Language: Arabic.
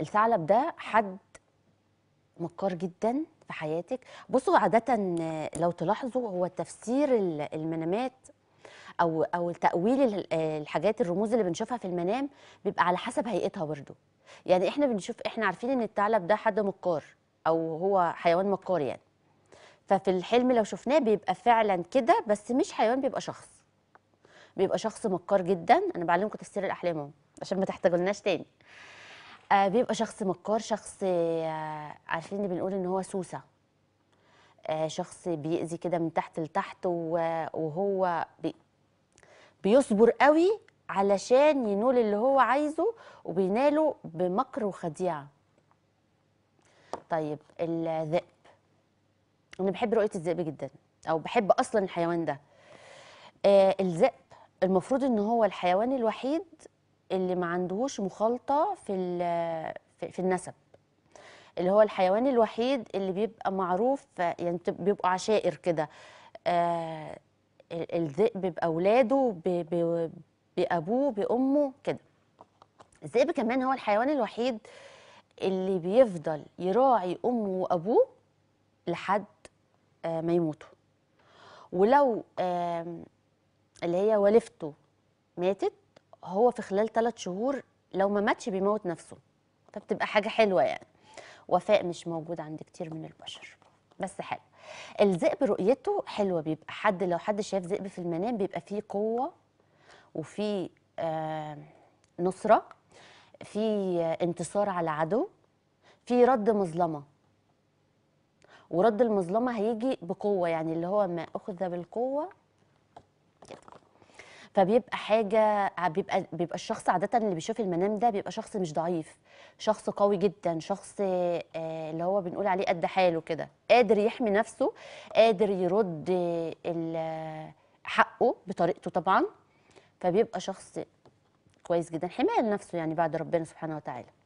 الثعلب ده حد مكار جدا في حياتك بصوا عادة لو تلاحظوا هو تفسير المنامات او او تاويل الحاجات الرموز اللي بنشوفها في المنام بيبقى على حسب هيئتها برده يعني احنا بنشوف احنا عارفين ان الثعلب ده حد مكار او هو حيوان مكار يعني ففي الحلم لو شفناه بيبقى فعلا كده بس مش حيوان بيبقى شخص بيبقى شخص مكار جدا انا بعلمكم تفسير الاحلام عشان ما تحتاجولناش تاني آه بيبقى شخص مكار شخص آه عارفين بنقول ان هو سوسه آه شخص بيأذي كده من تحت لتحت وهو بي بيصبر قوي علشان ينول اللي هو عايزه وبيناله بمكر وخديعه طيب الذئب انا بحب رؤيه الذئب جدا او بحب اصلا الحيوان ده آه الذئب المفروض ان هو الحيوان الوحيد اللي ما عندهوش مخالطه في في النسب اللي هو الحيوان الوحيد اللي بيبقى معروف يعني بيبقوا عشائر كده آه الذئب باولاده بابوه بامه كده الذئب كمان هو الحيوان الوحيد اللي بيفضل يراعي امه وابوه لحد آه ما يموتوا ولو آه اللي هي والدته ماتت هو في خلال ثلاث شهور لو ما ماتش بيموت نفسه فبتبقى حاجه حلوه يعني وفاء مش موجود عند كتير من البشر بس حلو الذئب رؤيته حلوه بيبقى حد لو حد شاف ذئب في المنام بيبقى فيه قوه وفي آه نصره في انتصار على عدو في رد مظلمه ورد المظلمه هيجي بقوه يعني اللي هو ما اخذ بالقوه فبيبقى حاجه بيبقى بيبقى الشخص عاده اللي بيشوف المنام ده بيبقى شخص مش ضعيف شخص قوي جدا شخص آه، اللي هو بنقول عليه قد حاله كده قادر يحمي نفسه قادر يرد حقه بطريقته طبعا فبيبقى شخص كويس جدا حمايه لنفسه يعني بعد ربنا سبحانه وتعالى